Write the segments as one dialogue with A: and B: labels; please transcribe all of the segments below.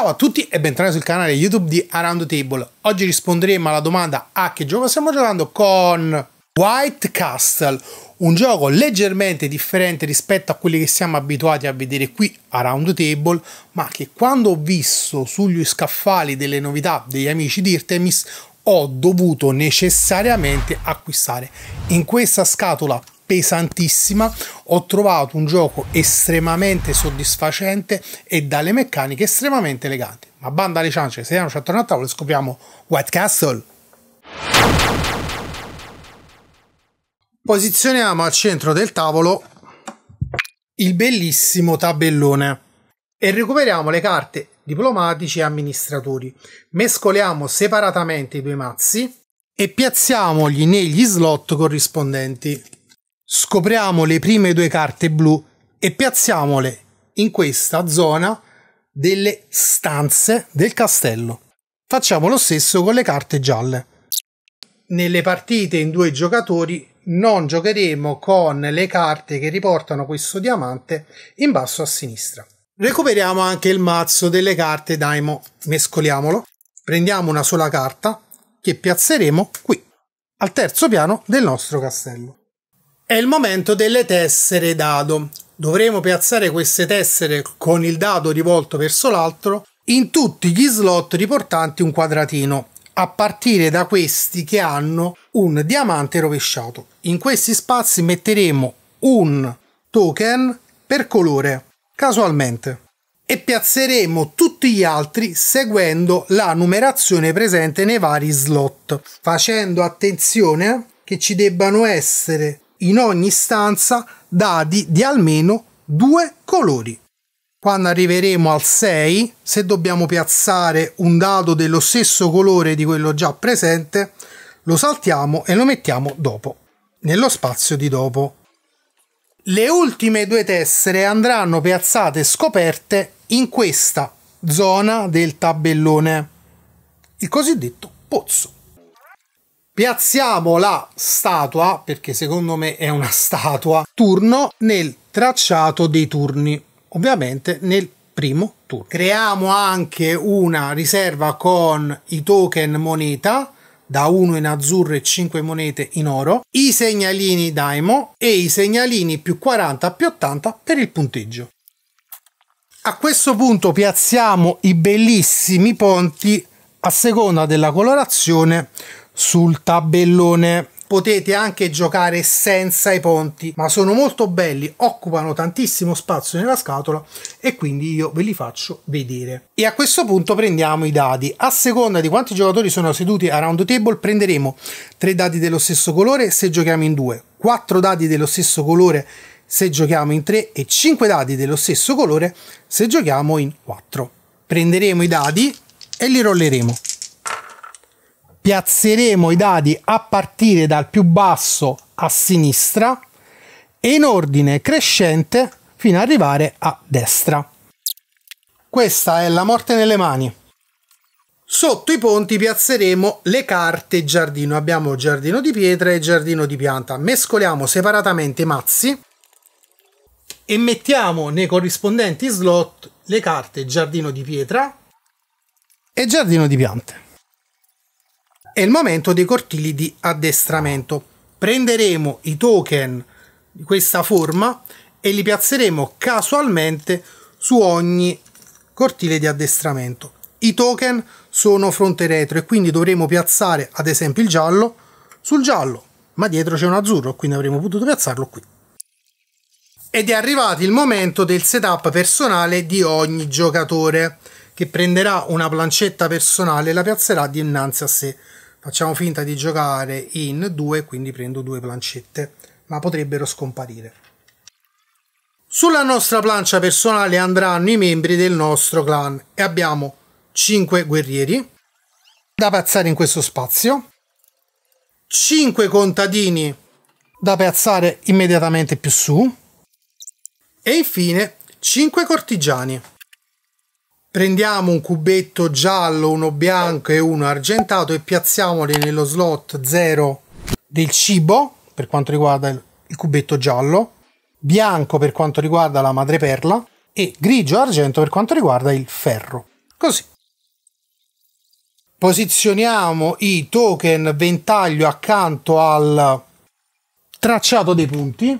A: Ciao a tutti e bentornati sul canale YouTube di Around the Table. Oggi risponderemo alla domanda a che gioco stiamo giocando con White Castle, un gioco leggermente differente rispetto a quelli che siamo abituati a vedere qui a Round Table, ma che quando ho visto sugli scaffali delle novità degli amici di Irtemis ho dovuto necessariamente acquistare. In questa scatola pesantissima, ho trovato un gioco estremamente soddisfacente e dalle meccaniche estremamente eleganti. Ma banda alle ciance, sediamoci attorno al tavolo e scopriamo White Castle. Posizioniamo al centro del tavolo il bellissimo tabellone e recuperiamo le carte diplomatici e amministratori. Mescoliamo separatamente i due mazzi e piazziamoli negli slot corrispondenti scopriamo le prime due carte blu e piazziamole in questa zona delle stanze del castello. Facciamo lo stesso con le carte gialle. Nelle partite in due giocatori non giocheremo con le carte che riportano questo diamante in basso a sinistra. Recuperiamo anche il mazzo delle carte Daimo, mescoliamolo. Prendiamo una sola carta che piazzeremo qui, al terzo piano del nostro castello. È il momento delle tessere dado. Dovremo piazzare queste tessere con il dado rivolto verso l'altro in tutti gli slot riportanti un quadratino, a partire da questi che hanno un diamante rovesciato. In questi spazi metteremo un token per colore, casualmente, e piazzeremo tutti gli altri seguendo la numerazione presente nei vari slot, facendo attenzione che ci debbano essere in ogni stanza dadi di almeno due colori. Quando arriveremo al 6, se dobbiamo piazzare un dado dello stesso colore di quello già presente, lo saltiamo e lo mettiamo dopo, nello spazio di dopo. Le ultime due tessere andranno piazzate scoperte in questa zona del tabellone, il cosiddetto pozzo. Piazziamo la statua, perché secondo me è una statua, turno nel tracciato dei turni, ovviamente nel primo turno. Creiamo anche una riserva con i token moneta, da 1 in azzurro e 5 monete in oro, i segnalini daimo e i segnalini più 40 più 80 per il punteggio. A questo punto piazziamo i bellissimi ponti a seconda della colorazione sul tabellone potete anche giocare senza i ponti ma sono molto belli occupano tantissimo spazio nella scatola e quindi io ve li faccio vedere e a questo punto prendiamo i dadi a seconda di quanti giocatori sono seduti a round table prenderemo tre dadi dello stesso colore se giochiamo in due quattro dadi dello stesso colore se giochiamo in tre e cinque dadi dello stesso colore se giochiamo in quattro prenderemo i dadi e li rolleremo piazzeremo i dadi a partire dal più basso a sinistra e in ordine crescente fino ad arrivare a destra. Questa è la morte nelle mani. Sotto i ponti piazzeremo le carte giardino. Abbiamo giardino di pietra e giardino di pianta. Mescoliamo separatamente i mazzi e mettiamo nei corrispondenti slot le carte giardino di pietra e giardino di piante è il momento dei cortili di addestramento. Prenderemo i token di questa forma e li piazzeremo casualmente su ogni cortile di addestramento. I token sono fronte retro e quindi dovremo piazzare ad esempio il giallo sul giallo, ma dietro c'è un azzurro, quindi avremmo potuto piazzarlo qui. Ed è arrivato il momento del setup personale di ogni giocatore, che prenderà una plancetta personale e la piazzerà dinanzi a sé. Facciamo finta di giocare in 2, quindi prendo due plancette, ma potrebbero scomparire. Sulla nostra plancia personale andranno i membri del nostro clan e abbiamo 5 guerrieri da piazzare in questo spazio, 5 contadini da piazzare immediatamente più su e infine 5 cortigiani prendiamo un cubetto giallo, uno bianco e uno argentato e piazziamoli nello slot 0 del cibo per quanto riguarda il cubetto giallo, bianco per quanto riguarda la madreperla e grigio argento per quanto riguarda il ferro. Così. Posizioniamo i token ventaglio accanto al tracciato dei punti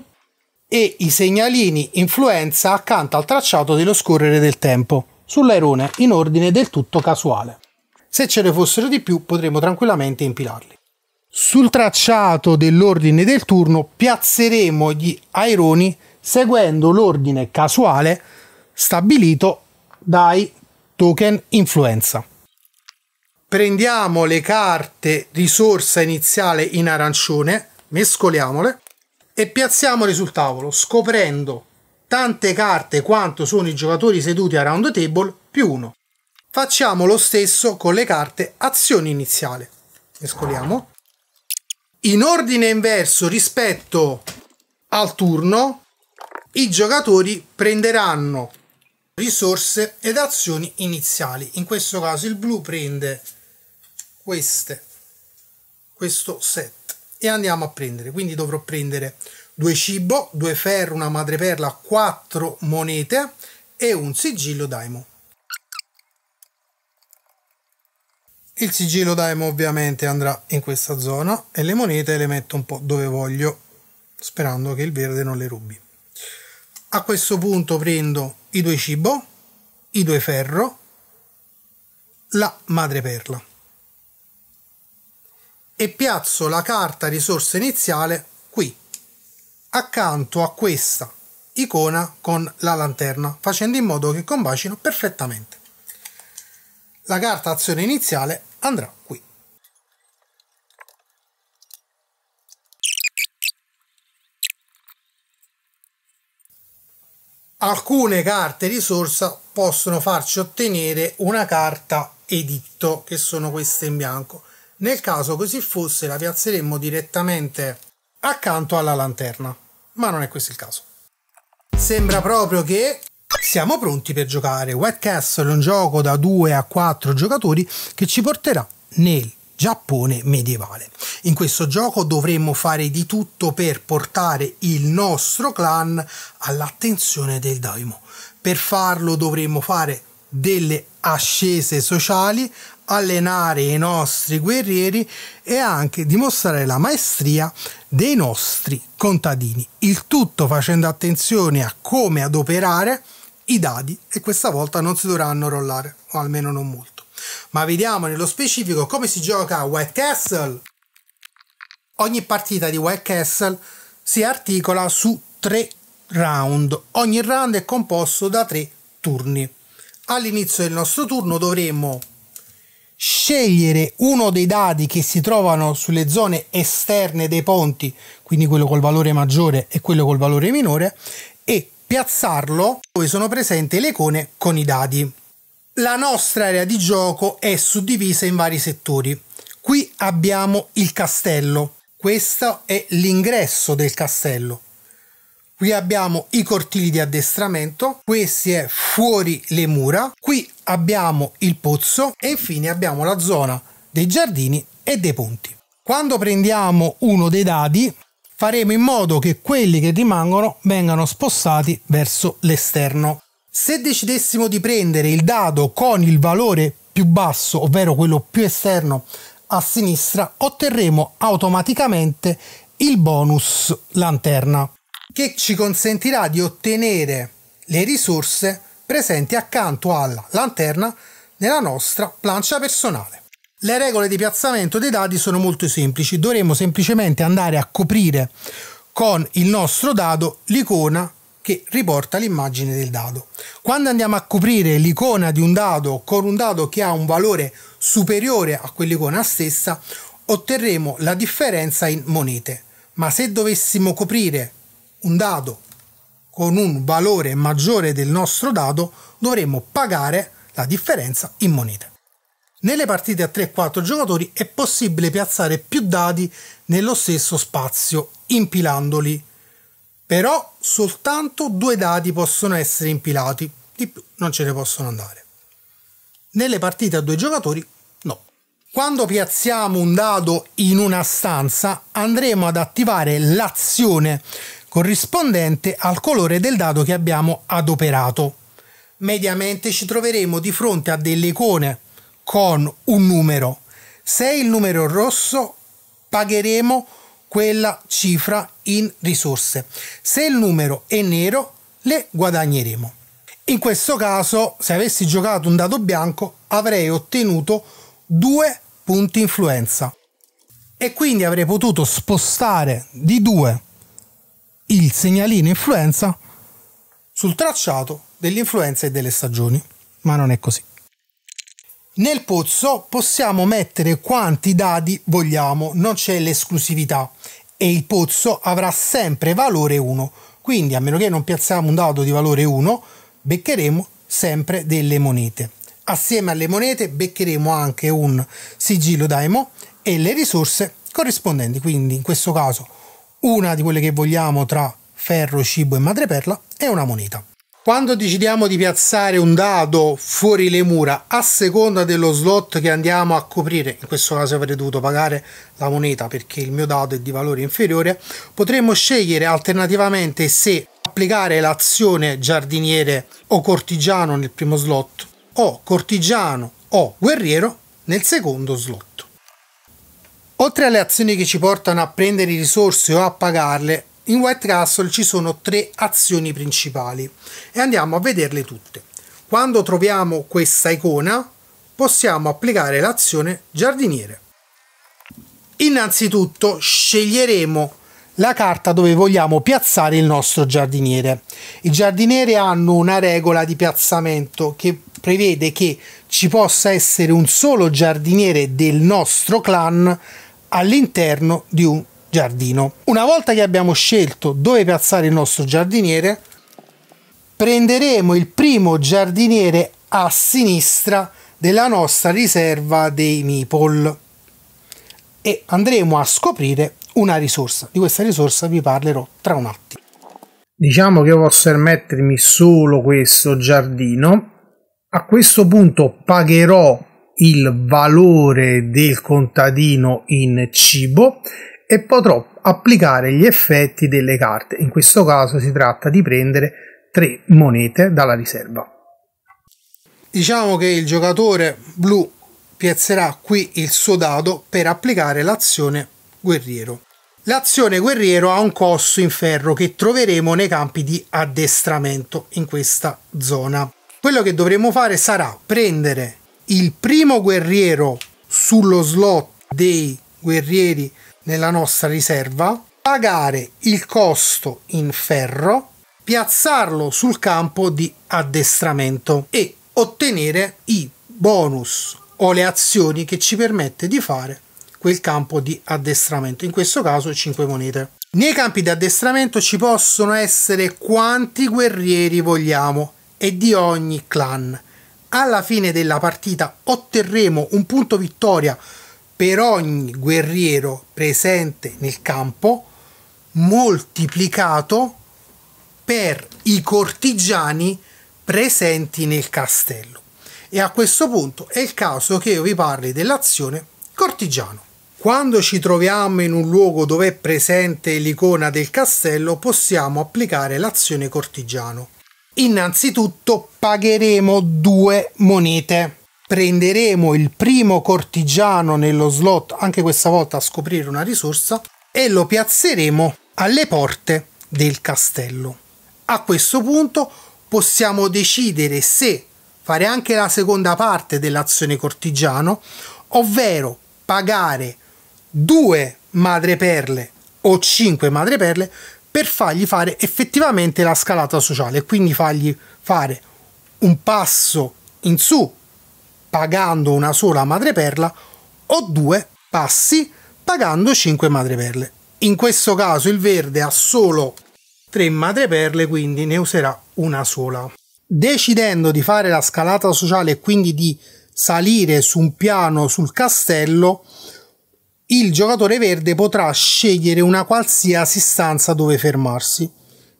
A: e i segnalini influenza accanto al tracciato dello scorrere del tempo sull'airone in ordine del tutto casuale. Se ce ne fossero di più potremmo tranquillamente impilarli. Sul tracciato dell'ordine del turno piazzeremo gli aironi seguendo l'ordine casuale stabilito dai token influenza. Prendiamo le carte risorsa iniziale in arancione, mescoliamole e piazziamole sul tavolo scoprendo tante carte quanto sono i giocatori seduti a round table più uno. Facciamo lo stesso con le carte azione iniziale. Mescoliamo. In ordine inverso rispetto al turno, i giocatori prenderanno risorse ed azioni iniziali. In questo caso il blu prende queste, questo set e andiamo a prendere. Quindi dovrò prendere 2 cibo, due ferro, una madreperla, quattro monete e un sigillo daimo. Il sigillo daimo ovviamente andrà in questa zona e le monete le metto un po' dove voglio, sperando che il verde non le rubi. A questo punto prendo i due cibo, i due ferro, la madreperla e piazzo la carta risorsa iniziale accanto a questa icona con la lanterna, facendo in modo che combacino perfettamente. La carta azione iniziale andrà qui. Alcune carte risorsa possono farci ottenere una carta editto, che sono queste in bianco. Nel caso così fosse la piazzeremmo direttamente accanto alla lanterna, ma non è questo il caso. Sembra proprio che siamo pronti per giocare. White Castle è un gioco da 2 a 4 giocatori che ci porterà nel Giappone medievale. In questo gioco dovremmo fare di tutto per portare il nostro clan all'attenzione del daimo. Per farlo dovremmo fare delle ascese sociali allenare i nostri guerrieri e anche dimostrare la maestria dei nostri contadini. Il tutto facendo attenzione a come adoperare i dadi e questa volta non si dovranno rollare, o almeno non molto. Ma vediamo nello specifico come si gioca a White Castle. Ogni partita di White Castle si articola su tre round. Ogni round è composto da tre turni. All'inizio del nostro turno dovremo scegliere uno dei dadi che si trovano sulle zone esterne dei ponti, quindi quello col valore maggiore e quello col valore minore, e piazzarlo dove sono presenti le icone con i dadi. La nostra area di gioco è suddivisa in vari settori. Qui abbiamo il castello. Questo è l'ingresso del castello qui abbiamo i cortili di addestramento, questi è fuori le mura, qui abbiamo il pozzo e infine abbiamo la zona dei giardini e dei ponti. Quando prendiamo uno dei dadi faremo in modo che quelli che rimangono vengano spostati verso l'esterno. Se decidessimo di prendere il dado con il valore più basso, ovvero quello più esterno a sinistra, otterremo automaticamente il bonus lanterna che ci consentirà di ottenere le risorse presenti accanto alla lanterna nella nostra plancia personale. Le regole di piazzamento dei dadi sono molto semplici, dovremo semplicemente andare a coprire con il nostro dado l'icona che riporta l'immagine del dado. Quando andiamo a coprire l'icona di un dado con un dado che ha un valore superiore a quell'icona stessa, otterremo la differenza in monete. Ma se dovessimo coprire un dado con un valore maggiore del nostro dado, dovremmo pagare la differenza in monete. Nelle partite a 3-4 giocatori è possibile piazzare più dadi nello stesso spazio, impilandoli. Però soltanto due dadi possono essere impilati, di più non ce ne possono andare. Nelle partite a due giocatori no. Quando piazziamo un dado in una stanza andremo ad attivare l'azione corrispondente al colore del dado che abbiamo adoperato. Mediamente ci troveremo di fronte a delle icone con un numero. Se è il numero rosso pagheremo quella cifra in risorse. Se il numero è nero le guadagneremo. In questo caso, se avessi giocato un dado bianco, avrei ottenuto due punti influenza e quindi avrei potuto spostare di due il segnalino influenza sul tracciato dell'influenza e delle stagioni, ma non è così. Nel pozzo possiamo mettere quanti dadi vogliamo, non c'è l'esclusività e il pozzo avrà sempre valore 1, quindi a meno che non piazziamo un dado di valore 1, beccheremo sempre delle monete. Assieme alle monete beccheremo anche un sigillo daimo e le risorse corrispondenti, quindi in questo caso una di quelle che vogliamo tra ferro, cibo e madreperla è una moneta. Quando decidiamo di piazzare un dado fuori le mura a seconda dello slot che andiamo a coprire, in questo caso avrei dovuto pagare la moneta perché il mio dado è di valore inferiore, potremmo scegliere alternativamente se applicare l'azione giardiniere o cortigiano nel primo slot o cortigiano o guerriero nel secondo slot. Oltre alle azioni che ci portano a prendere risorse o a pagarle, in White Castle ci sono tre azioni principali e andiamo a vederle tutte. Quando troviamo questa icona possiamo applicare l'azione giardiniere. Innanzitutto sceglieremo la carta dove vogliamo piazzare il nostro giardiniere. I giardinieri hanno una regola di piazzamento che prevede che ci possa essere un solo giardiniere del nostro clan all'interno di un giardino. Una volta che abbiamo scelto dove piazzare il nostro giardiniere, prenderemo il primo giardiniere a sinistra della nostra riserva dei meeple e andremo a scoprire una risorsa. Di questa risorsa vi parlerò tra un attimo. Diciamo che posso permettermi solo questo giardino. A questo punto pagherò il valore del contadino in cibo e potrò applicare gli effetti delle carte. In questo caso si tratta di prendere tre monete dalla riserva. Diciamo che il giocatore blu piazzerà qui il suo dado per applicare l'azione guerriero. L'azione guerriero ha un costo in ferro che troveremo nei campi di addestramento in questa zona. Quello che dovremo fare sarà prendere il primo guerriero sullo slot dei guerrieri nella nostra riserva, pagare il costo in ferro, piazzarlo sul campo di addestramento e ottenere i bonus o le azioni che ci permette di fare quel campo di addestramento, in questo caso 5 monete. Nei campi di addestramento ci possono essere quanti guerrieri vogliamo e di ogni clan alla fine della partita otterremo un punto vittoria per ogni guerriero presente nel campo moltiplicato per i cortigiani presenti nel castello. E a questo punto è il caso che io vi parli dell'azione cortigiano. Quando ci troviamo in un luogo dove è presente l'icona del castello possiamo applicare l'azione cortigiano. Innanzitutto pagheremo due monete. Prenderemo il primo cortigiano nello slot, anche questa volta a scoprire una risorsa, e lo piazzeremo alle porte del castello. A questo punto possiamo decidere se fare anche la seconda parte dell'azione cortigiano, ovvero pagare due madreperle o cinque madreperle per fargli fare effettivamente la scalata sociale, quindi fargli fare un passo in su pagando una sola madreperla o due passi pagando cinque madreperle. In questo caso il verde ha solo tre madreperle, quindi ne userà una sola. Decidendo di fare la scalata sociale e quindi di salire su un piano sul castello, il giocatore verde potrà scegliere una qualsiasi stanza dove fermarsi.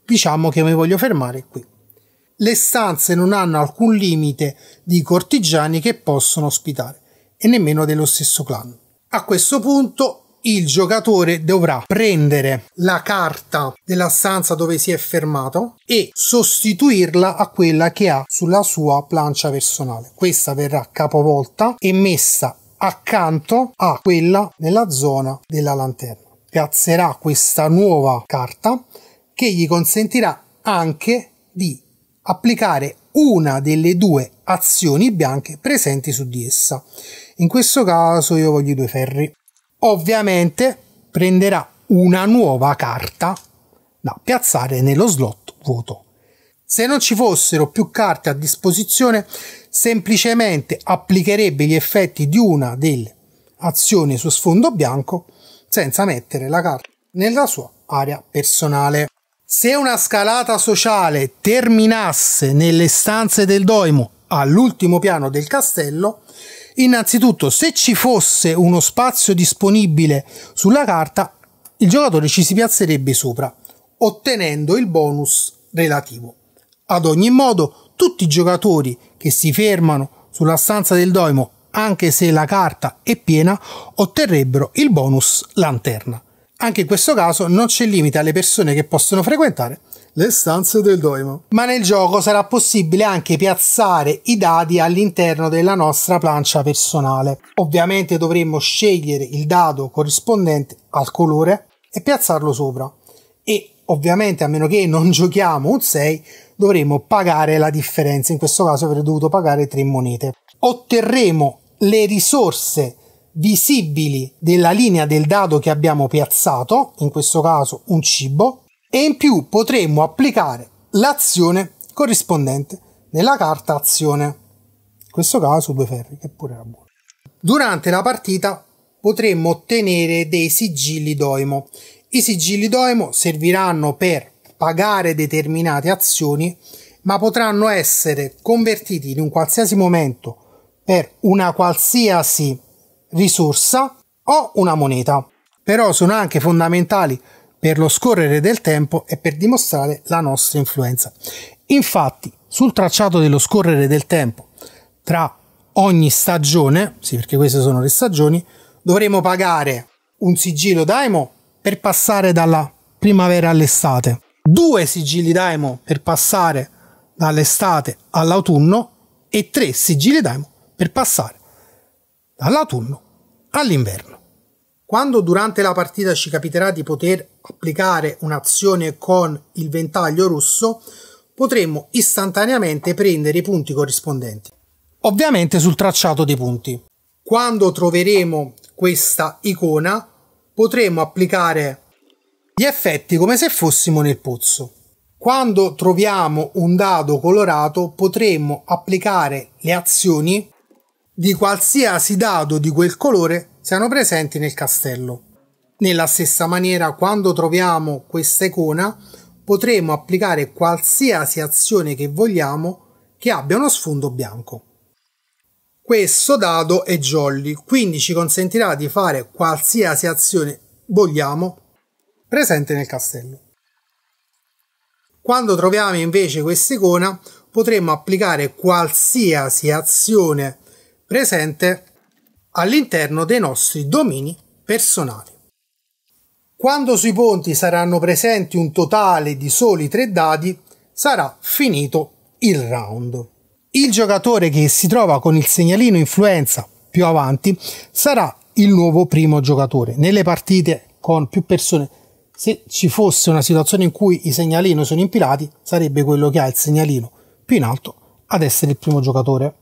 A: Diciamo che mi voglio fermare qui. Le stanze non hanno alcun limite di cortigiani che possono ospitare e nemmeno dello stesso clan. A questo punto il giocatore dovrà prendere la carta della stanza dove si è fermato e sostituirla a quella che ha sulla sua plancia personale. Questa verrà capovolta e messa accanto a quella nella zona della lanterna. Piazzerà questa nuova carta che gli consentirà anche di applicare una delle due azioni bianche presenti su di essa. In questo caso io voglio i due ferri. Ovviamente prenderà una nuova carta da piazzare nello slot vuoto. Se non ci fossero più carte a disposizione, semplicemente applicherebbe gli effetti di una delle azioni su sfondo bianco senza mettere la carta nella sua area personale. Se una scalata sociale terminasse nelle stanze del doimo all'ultimo piano del castello, innanzitutto se ci fosse uno spazio disponibile sulla carta, il giocatore ci si piazzerebbe sopra, ottenendo il bonus relativo. Ad ogni modo, tutti i giocatori che si fermano sulla stanza del doimo, anche se la carta è piena, otterrebbero il bonus lanterna. Anche in questo caso non c'è limite alle persone che possono frequentare le stanze del doimo. Ma nel gioco sarà possibile anche piazzare i dadi all'interno della nostra plancia personale. Ovviamente dovremmo scegliere il dado corrispondente al colore e piazzarlo sopra. E ovviamente a meno che non giochiamo un 6, dovremo pagare la differenza. In questo caso avrei dovuto pagare 3 monete. Otterremo le risorse visibili della linea del dado che abbiamo piazzato, in questo caso un cibo, e in più potremo applicare l'azione corrispondente nella carta azione. In questo caso due ferri, che pure era buono. Durante la partita potremmo ottenere dei sigilli doimo. I sigilli doimo serviranno per pagare determinate azioni, ma potranno essere convertiti in un qualsiasi momento per una qualsiasi risorsa o una moneta. Però sono anche fondamentali per lo scorrere del tempo e per dimostrare la nostra influenza. Infatti, sul tracciato dello scorrere del tempo tra ogni stagione, sì perché queste sono le stagioni, dovremo pagare un sigillo daimo per passare dalla primavera all'estate due sigilli daimo per passare dall'estate all'autunno e tre sigilli daimo per passare dall'autunno all'inverno. Quando durante la partita ci capiterà di poter applicare un'azione con il ventaglio rosso, potremmo istantaneamente prendere i punti corrispondenti. Ovviamente sul tracciato dei punti. Quando troveremo questa icona, potremo applicare gli effetti come se fossimo nel pozzo. Quando troviamo un dado colorato potremmo applicare le azioni di qualsiasi dado di quel colore siano presenti nel castello. Nella stessa maniera, quando troviamo questa icona, potremo applicare qualsiasi azione che vogliamo che abbia uno sfondo bianco. Questo dado è jolly, quindi ci consentirà di fare qualsiasi azione vogliamo presente nel castello. Quando troviamo invece questa icona potremmo applicare qualsiasi azione presente all'interno dei nostri domini personali. Quando sui ponti saranno presenti un totale di soli tre dadi, sarà finito il round. Il giocatore che si trova con il segnalino influenza più avanti sarà il nuovo primo giocatore. Nelle partite con più persone se ci fosse una situazione in cui i segnalini sono impilati, sarebbe quello che ha il segnalino più in alto ad essere il primo giocatore.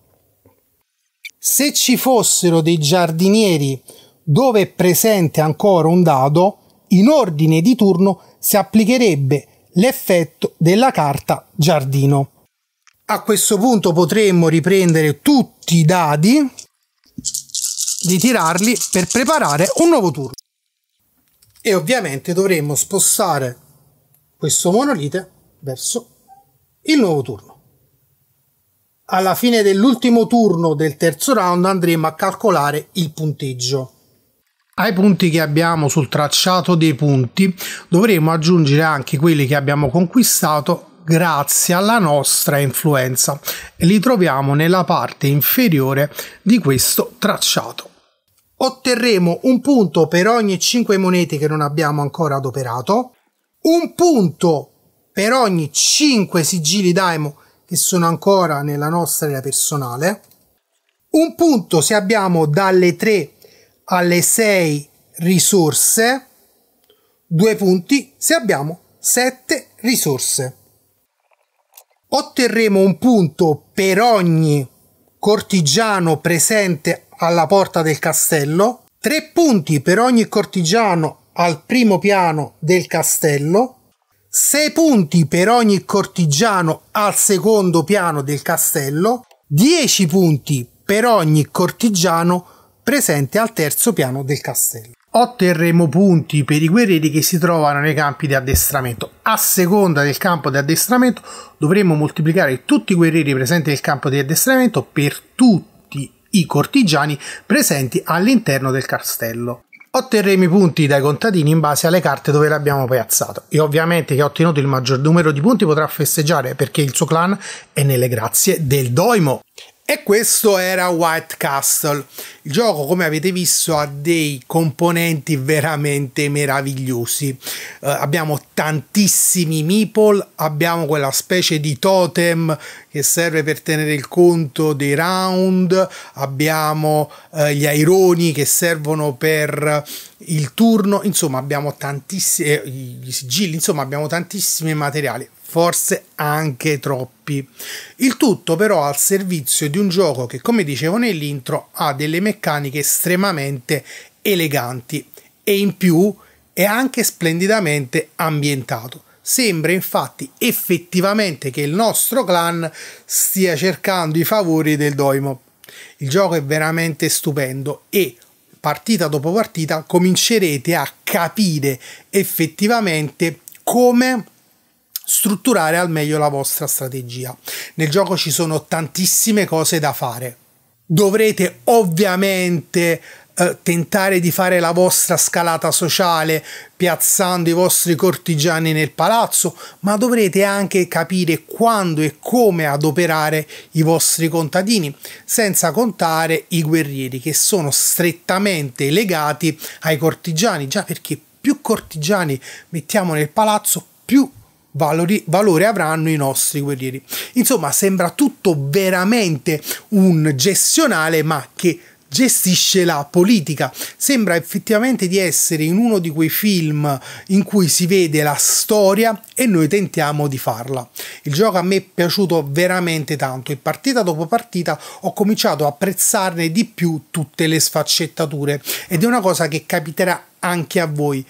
A: Se ci fossero dei giardinieri dove è presente ancora un dado, in ordine di turno si applicherebbe l'effetto della carta giardino. A questo punto potremmo riprendere tutti i dadi, ritirarli per preparare un nuovo turno e ovviamente dovremo spostare questo monolite verso il nuovo turno. Alla fine dell'ultimo turno del terzo round andremo a calcolare il punteggio. Ai punti che abbiamo sul tracciato dei punti dovremo aggiungere anche quelli che abbiamo conquistato grazie alla nostra influenza e li troviamo nella parte inferiore di questo tracciato otterremo un punto per ogni 5 monete che non abbiamo ancora adoperato, un punto per ogni 5 sigilli daimo che sono ancora nella nostra area personale, un punto se abbiamo dalle 3 alle 6 risorse, due punti se abbiamo 7 risorse. Otterremo un punto per ogni cortigiano presente alla porta del castello, tre punti per ogni cortigiano al primo piano del castello, sei punti per ogni cortigiano al secondo piano del castello, dieci punti per ogni cortigiano presente al terzo piano del castello. Otterremo punti per i guerrieri che si trovano nei campi di addestramento. A seconda del campo di addestramento dovremo moltiplicare tutti i guerrieri presenti nel campo di addestramento per tutti i cortigiani presenti all'interno del castello. Otterremo i punti dai contadini in base alle carte dove l'abbiamo piazzato e ovviamente chi ha ottenuto il maggior numero di punti potrà festeggiare perché il suo clan è nelle grazie del Doimo e questo era White Castle. Il gioco, come avete visto, ha dei componenti veramente meravigliosi. Eh, abbiamo tantissimi meeple, abbiamo quella specie di totem che serve per tenere il conto dei round, abbiamo eh, gli aironi che servono per il turno, insomma abbiamo tantissimi eh, sigilli, insomma abbiamo tantissimi materiali forse anche troppi. Il tutto però al servizio di un gioco che, come dicevo nell'intro, ha delle meccaniche estremamente eleganti e in più è anche splendidamente ambientato. Sembra infatti effettivamente che il nostro clan stia cercando i favori del Doimo. Il gioco è veramente stupendo e partita dopo partita comincerete a capire effettivamente come strutturare al meglio la vostra strategia. Nel gioco ci sono tantissime cose da fare. Dovrete ovviamente eh, tentare di fare la vostra scalata sociale piazzando i vostri cortigiani nel palazzo, ma dovrete anche capire quando e come adoperare i vostri contadini, senza contare i guerrieri che sono strettamente legati ai cortigiani, già perché più cortigiani mettiamo nel palazzo, più valori, valore avranno i nostri guerrieri. Insomma, sembra tutto veramente un gestionale, ma che gestisce la politica. Sembra effettivamente di essere in uno di quei film in cui si vede la storia e noi tentiamo di farla. Il gioco a me è piaciuto veramente tanto e partita dopo partita ho cominciato a apprezzarne di più tutte le sfaccettature ed è una cosa che capiterà anche a voi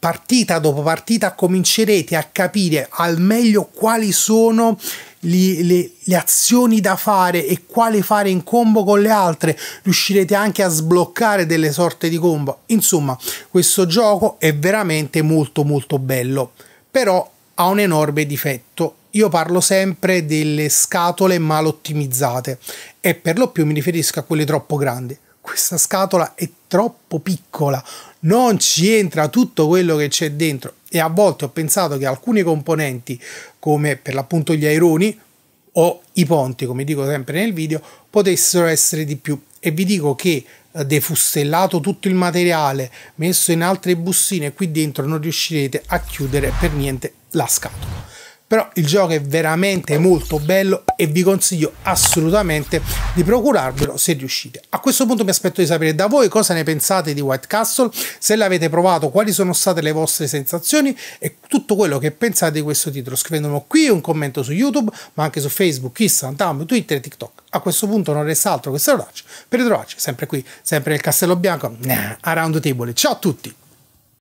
A: partita dopo partita comincerete a capire al meglio quali sono le, le, le, azioni da fare e quale fare in combo con le altre, riuscirete anche a sbloccare delle sorte di combo. Insomma, questo gioco è veramente molto molto bello, però ha un enorme difetto. Io parlo sempre delle scatole mal ottimizzate e per lo più mi riferisco a quelle troppo grandi. Questa scatola è troppo piccola, non ci entra tutto quello che c'è dentro e a volte ho pensato che alcuni componenti come per l'appunto gli aironi o i ponti come dico sempre nel video potessero essere di più e vi dico che eh, defustellato tutto il materiale messo in altre bustine qui dentro non riuscirete a chiudere per niente la scatola però il gioco è veramente molto bello e vi consiglio assolutamente di procurarvelo se riuscite. A questo punto mi aspetto di sapere da voi cosa ne pensate di White Castle, se l'avete provato, quali sono state le vostre sensazioni e tutto quello che pensate di questo titolo. Scrivetemelo qui un commento su YouTube, ma anche su Facebook, Instagram, Twitter e TikTok. A questo punto non resta altro che salutarci per ritrovarci sempre qui, sempre nel Castello Bianco, nah, a Round Table. Ciao a tutti!